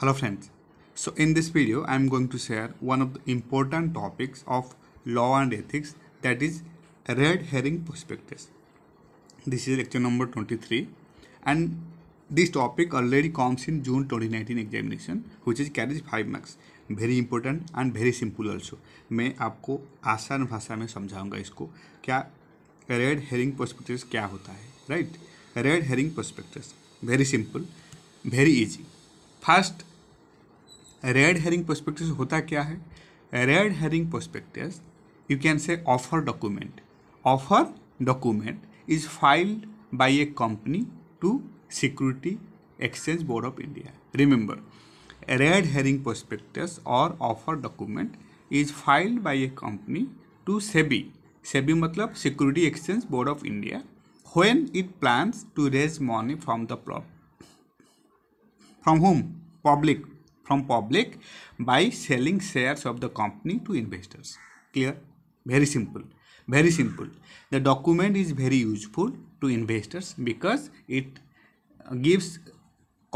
hello friends so in this video i am going to share one of the important topics of law and ethics that is red herring prospectus this is lecture number 23 and this topic already comes in june 2019 examination which is carries 5 marks very important and very simple also मैं आपको आसान भाषा में समझाऊंगा इसको क्या red herring prospectus क्या होता है right red herring prospectus very simple very easy first red herring prospectus होता क्या है red herring prospectus you can say offer document offer document is filed by a company to security exchange board of India remember red herring prospectus और offer document is filed by a company to SEBI SEBI मतलब security exchange board of India it it to raise raise from the the from home public from public by selling shares of the company to investors clear very simple very simple the document is very useful to investors because it gives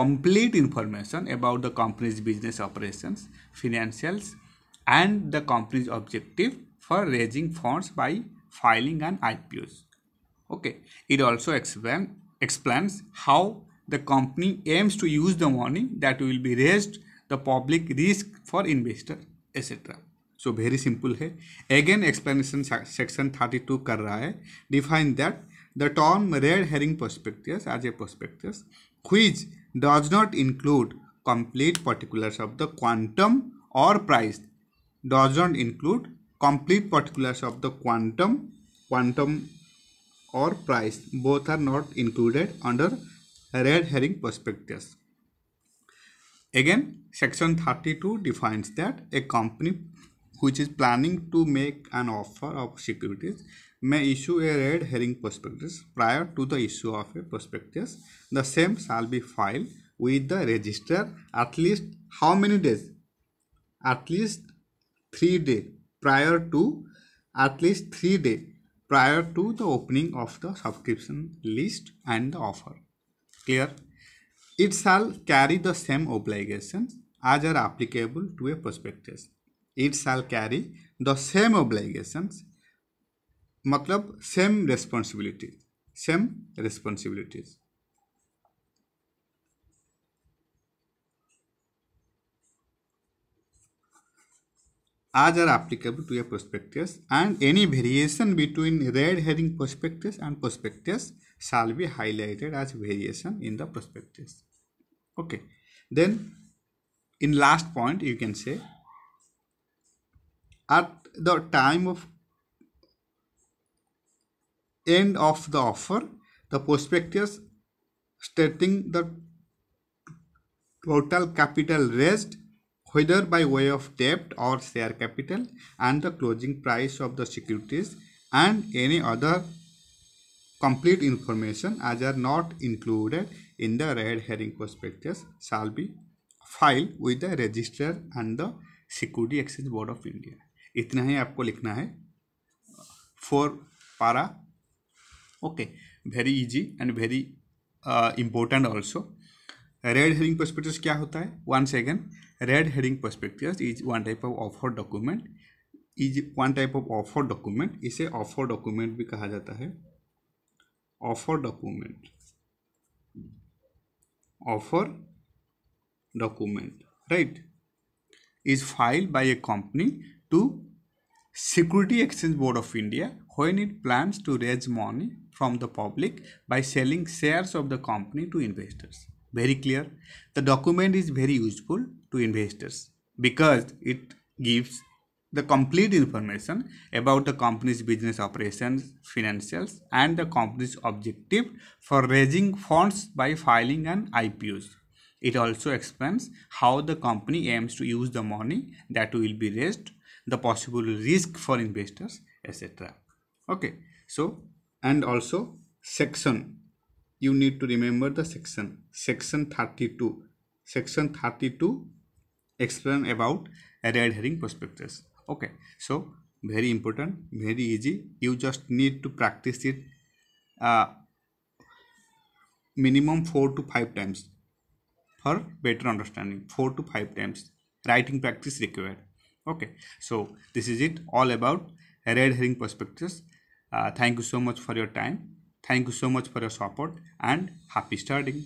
complete information about the company's business operations financials and the company's objective for raising funds by filing an IPOs. Okay, it also explains how the company aims to use the money that will be raised the public risk for investor etcetera so very simple है again explanation section thirty two कर रहा है define that the term red herring perspectives as a perspectives which does not include complete particulars of the quantum और price does not include complete particulars of the quantum quantum और price both are not included under red herring perspectives Again, section 32 defines that a company which is planning to make an offer of securities may issue a red herring prospectus prior to the issue of a prospectus. The same shall be filed with the register at least how many days? At least three days prior to at least three days prior to the opening of the subscription list and the offer. Clear? It shall carry the same obligations as are applicable to a prospectus. It shall carry the same obligations मतलब same responsibilities same responsibilities. as are applicable to a prospectus and any variation between red herring prospectus and prospectus shall be highlighted as variation in the prospectus. Okay. Then in last point you can say at the time of end of the offer the prospectus stating the total capital raised whether by way of debt or share capital and the closing price of the securities and any other complete information as are not included in the red herring prospectus shall be filed with the registrar and the security exchange board of india इतना ही आपको लिखना है for very okay very easy and very important also red herring prospectus क्या होता है one second red herring prospectus is one type of offer document is one type of offer document इसे offer document भी कहा जाता है offer document offer document right is file by a company to security exchange board of India when it plans to raise money from the public by selling shares of the company to investors very clear the document is very useful to investors because it gives the complete information about the company's business operations financials and the company's objective for raising funds by filing an ipos it also explains how the company aims to use the money that will be raised the possible risk for investors etc okay so and also section you need to remember the section section 32 section 32 explain about red herring prospectus okay so very important very easy you just need to practice it uh, minimum 4 to 5 times for better understanding 4 to 5 times writing practice required okay so this is it all about red herring prospectus uh, thank you so much for your time Thank you so much for your support and happy studying.